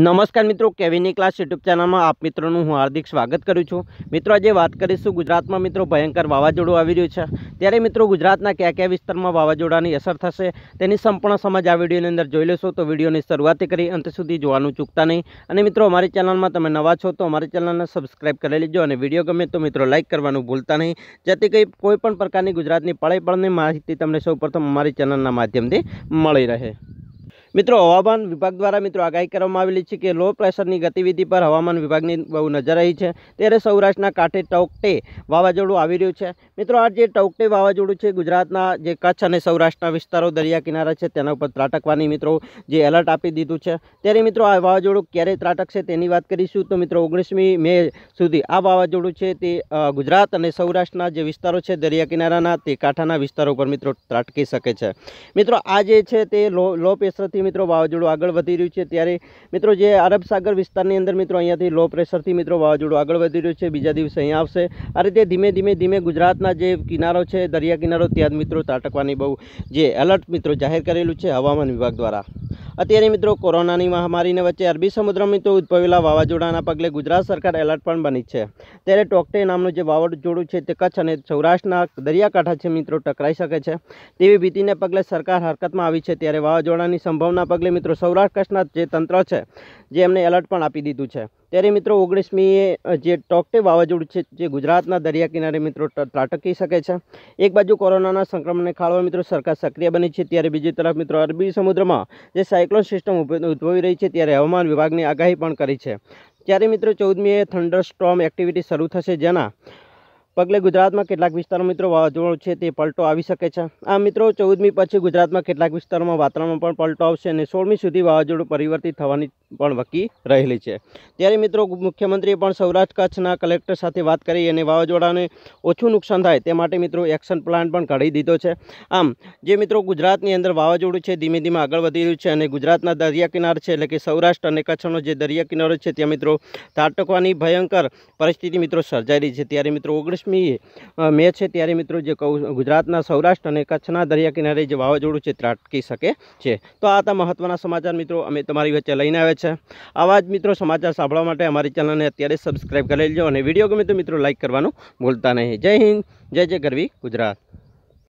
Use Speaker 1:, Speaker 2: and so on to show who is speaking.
Speaker 1: નમસ્કાર મિત્રો કેવીની class YouTube ચેનલમાં આપ મિત્રોનું હું હાર્દિક સ્વાગત કરું છું મિત્રો આજે વાત કરીશું ગુજરાતમાં મિત્રો ભયંકર વાવાઝોડું આવી રહ્યું છે ત્યારે મિત્રો ગુજરાતના કયા કયા વિસ્તારમાં વાવાઝોડાની અસર થશે તેની સંપૂર્ણ સમજ આ વિડીયોની અંદર જોઈ લેશો તો વિડીયોની શરૂઆતથી કરી અંત સુધી જોવાનું ચૂકતા નહીં અને મિત્રો અમારી ચેનલમાં તમે નવા છો તો અમારી ચેનલને સબસ્ક્રાઇબ કરી લેજો અને વિડીયો ગમે તો મિત્રો લાઇક કરવાનું ભૂલતા નહીં જેથી કંઈ કોઈપણ પ્રકારની ગુજરાતની પળે પળની માહિતી તમને સૌ પ્રથમ અમારી ચેનલના માધ્યમથી મળી રહે મિત્રો હવામાન વિભાગ દ્વારા મિત્રો આગાહી કરવામાં આવેલી છે કે લો પ્રેશરની ગતિવિધિ પર હવામાન વિભાગની બહુ નજર રહી છે ત્યારે સૌરાષ્ટ્રના કાંઠે ટોકટે વાવાઝોડું આવી રહ્યું છે મિત્રો આ જે ટોકટે વાવાઝોડું છે ગુજરાતના જે કચ્છ અને સૌરાષ્ટ્રના વિસ્તારો દરિયા કિનારા છે તેના ઉપર ત્રાટકવાની મિત્રો જે એલર્ટ આપી દીધું છે ત્યારે મિત્રો આ વાવાઝોડું ક્યારે ત્રાટકશે તેની વાત કરીશું તો મિત્રો ઓગણીસમી મે સુધી આ વાવાઝોડું છે તે ગુજરાત અને સૌરાષ્ટ્રના જે વિસ્તારો છે દરિયા કિનારાના તે કાંઠાના વિસ્તારો પર મિત્રો ત્રાટકી શકે છે મિત્રો આ જે છે તે લો લો પ્રેશરથી મિત્રો વાવાઝોડું આગળ વધી રહ્યું છે ત્યારે મિત્રો જે અરબ સાગર વિસ્તારની અંદર મિત્રો અહીંયાથી લો પ્રેશરથી મિત્રો વાવાઝોડું આગળ વધી રહ્યું છે બીજા દિવસે અહીં આવશે આ રીતે ધીમે ધીમે ધીમે ગુજરાતના જે કિનારો છે દરિયા કિનારો ત્યાં મિત્રો ત્રાટકવાની બહુ જે એલર્ટ મિત્રો જાહેર કરેલું છે હવામાન વિભાગ દ્વારા અત્યારે મિત્રો કોરોનાની મહામારીને વચ્ચે અરબી સમુદ્રમાં તો ઉદ્ભવેલા વાવાઝોડાના પગલે ગુજરાત સરકાર એલર્ટ પણ બની છે ત્યારે ટોકટે નામનું જે વાવાઝોડું છે તે કચ્છ અને સૌરાષ્ટ્રના દરિયાકાંઠા છે મિત્રો ટકરાઈ શકે છે તેવી ભીતિને પગલે સરકાર હરકતમાં આવી છે ત્યારે વાવાઝોડાની સંભાવના પગલે મિત્રો સૌરાષ્ટ્ર કચ્છના જે તંત્ર છે જે એમને એલર્ટ પણ આપી દીધું છે ત્યારે મિત્રો ઓગણીસમીએ જે ટોકટે વાવાઝોડું છે જે ગુજરાતના દરિયા કિનારે મિત્રો ત્રાટકી શકે છે એક બાજુ કોરોનાના સંક્રમણને ખાળવા મિત્રો સરકાર સક્રિય બની છે ત્યારે બીજી તરફ મિત્રો અરબી સમુદ્રમાં જે સાયક્લોન સિસ્ટમ ઉદ્ભવી રહી છે ત્યારે હવામાન વિભાગની આગાહી પણ કરી છે ત્યારે મિત્રો ચૌદમીએ થંડર સ્ટ્રોમ એક્ટિવિટી શરૂ થશે જેના પગલે ગુજરાતમાં કેટલાક વિસ્તારો મિત્રો વાવાઝોડું છે તે પલટો આવી શકે છે આ મિત્રો ચૌદમી પછી ગુજરાતમાં કેટલાક વિસ્તારોમાં વાતાવરણમાં પણ પલટો આવશે અને સોળમી સુધી વાવાઝોડું પરિવર્તિત થવાની પણ વકી રહેલી છે ત્યારે મિત્રો મુખ્યમંત્રીએ પણ સૌરાષ્ટ્ર કચ્છના કલેક્ટર સાથે વાત કરી અને વાવાઝોડાને ઓછું નુકસાન થાય તે માટે મિત્રો એક્શન પ્લાન પણ કાઢી દીધો છે આમ જે મિત્રો ગુજરાતની અંદર વાવાઝોડું છે ધીમે ધીમે આગળ વધી રહ્યું છે અને ગુજરાતના દરિયા કિનાર છે એટલે કે સૌરાષ્ટ્ર અને કચ્છનો જે દરિયા કિનારો છે ત્યાં મિત્રો તાટકવાની ભયંકર પરિસ્થિતિ મિત્રો સર્જાઈ રહી છે ત્યારે મિત્રો ઓગણીસમી મે છે ત્યારે મિત્રો જે કહું ગુજરાતના સૌરાષ્ટ્ર અને કચ્છના દરિયા કિનારે જે વાવાઝોડું છે ત્રાટકી શકે છે તો આ હતા મહત્ત્વના સમાચાર મિત્રો અમે તમારી વચ્ચે લઈને આવ્યા છે છે આવા જ મિત્રો સમાચાર સાંભળવા માટે અમારી ચેનલને અત્યારે સબસ્ક્રાઈબ કરી લેજો અને વિડીયો ગમે તો મિત્રો લાઇક કરવાનું ભૂલતા નહીં જય હિન્દ જય જય ગરવી ગુજરાત